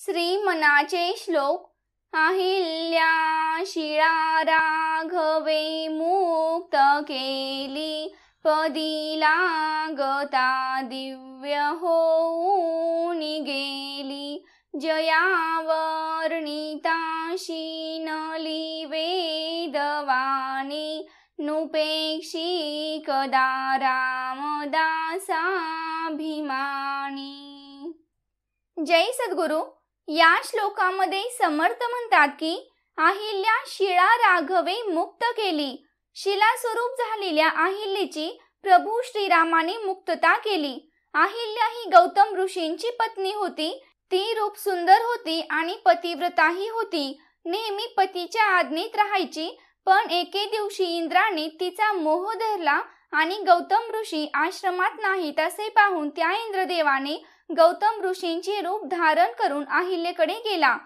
श्री मनाचे श्लोक अहिल्या शिळा राघवे मुक्त केली पदी गता दिव्य होऊन गेली जयावर्णिता शिनली वेदवाणी नुपेक्षी कदा रामदासाभिमानी जय सद्गुरू या श्लोकामध्ये समर्थ म्हणतात की अहिल्या शिळा राघवे मुक्त केली शिला स्वरूप झालेल्या अहिल्याची प्रभू श्रीरामाने मुक्तता केली अहिल्या ही गौतम ऋषींची पत्नी होती ती रूप सुंदर होती आणि पतिव्रताही होती नेहमी पतीच्या आज्ञेत राहायची पण एके दिवशी इंद्राने तिचा मोह धरला आणि गौतम ऋषी आश्रमात नाहीत असे पाहून त्या इंद्रदेवाने गौतम ऋषींचे रूप धारण करून अहिल्येकडे गेला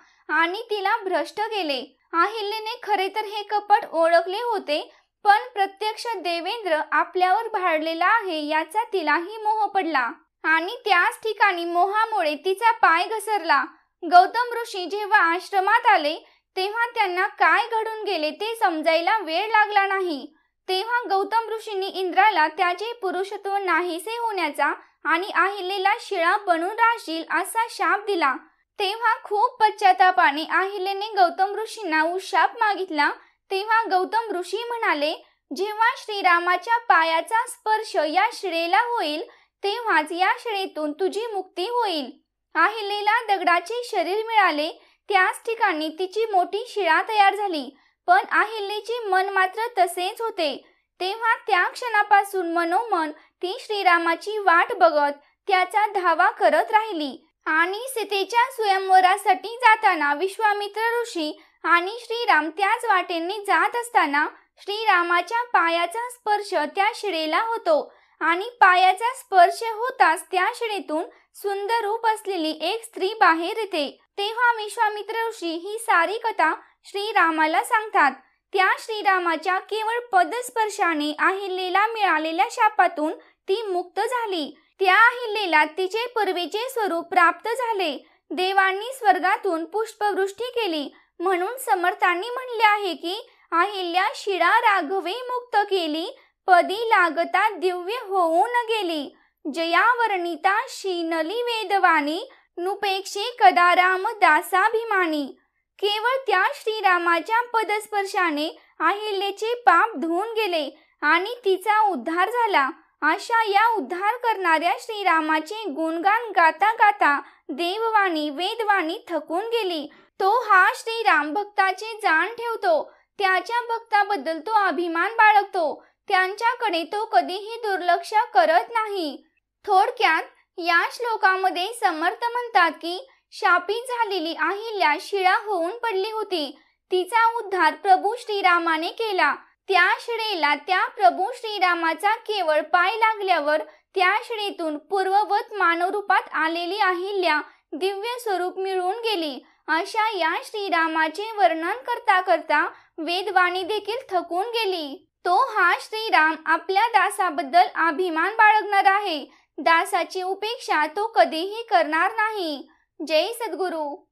आणि तिला भ्रष्ट केले अहिल्येने खरे तर हे कपट ओळखले होते पण प्रत्यक्ष देवेंद्र आपल्यावर भाडलेला आहे याचा तिलाही मोह पडला आणि त्याच ठिकाणी मोहामुळे तिचा पाय घसरला गौतम ऋषी जेव्हा आश्रमात आले तेव्हा त्यांना काय घडून गेले ते समजायला वेळ लागला नाही तेव्हा गौतम ऋषींनी इंद्राला त्याचे पुरुषत्व नाहीसे होण्याचा आणि आहिलेला शिळा बनून राहशील असा शाप दिला तेव्हा खूप पश्चातापाने आहिलेने गौतम ऋषींना उशाप मागितला तेव्हा गौतम ऋषी म्हणाले जेव्हा श्रीरामाच्या पायाचा स्पर्श या शिळेला होईल तेव्हाच या शिळेतून तुझी मुक्ती होईल आहिलेला दगडाचे शरीर मिळाले त्याच ठिकाणी तिची मोठी शिळा तयार झाली पण अहिल्याचे मन मात्र तसेच होते तेव्हा त्या क्षणापासून मनोमन ती श्रीरामाची वाट बघत त्याचा धावा करत राहिली आणि सीतेच्या स्वयंवरासाठी जाताना विश्वामित्र ऋषी आणि श्रीराम त्याच वाटेने जात असताना श्रीरामाच्या पायाचा स्पर्श त्या शिळेला होतो आणि पायाचा स्पर्श होताच त्या शिळेतून सुंदर रूप असलेली एक स्त्री बाहेर येते तेव्हा विश्वामित्र ऋषी ही सारी कथा श्रीरामाला सांगतात त्या श्रीरामाच्या केवळ पदस्पर्शाने अहिल्याला मिळालेल्या शापातून ती मुक्त झाली त्या अहिल्याला तिचे पूर्वीचे स्वरूप प्राप्त झाले देवांनी स्वर्गातून पुष्पवृष्टी केली म्हणून समर्थांनी म्हणले आहे की अहिल्या शिळा राघवे मुक्त केली पदी लागता दिव्य होऊन गेली जयावर्णिता शीनली वेदवाणी नुपेक्षे कदाराम दासाभिमानी केवळ त्या श्रीरामाच्या पदस्पर्शाने अहिल्याचे पाप धुवून गेले आणि तिचा उद्धार झाला अशा या उद्धार करणाऱ्या श्रीरामाचे गुणगान गाता गाता देववाणी वेदवाणी थकून गेली तो हा श्रीराम भक्ताचे जाण ठेवतो त्याच्या भक्ताबद्दल तो अभिमान बाळगतो त्यांच्याकडे तो कधीही दुर्लक्ष करत नाही थोडक्यात या श्लोकामध्ये समर्थ म्हणतात की शापित झालेली अहिल्या शिळा होऊन पडली होती तिचा उद्धार प्रभू श्रीरामाने केला त्या शिळेला त्या प्रभू श्रीरामाचा केवळ पाय लागल्यावर त्या शिळेतून पूर्ववत मानवरूपात आलेली अहिल्या दिव्य स्वरूप मिळून गेली अशा या श्रीरामाचे वर्णन करता करता वेदवाणी देखील थकून गेली तो हा श्रीराम आपल्या दासाबद्दल अभिमान बाळगणार आहे दासाची उपेक्षा तो कधीही करणार नाही जय सद्गुरू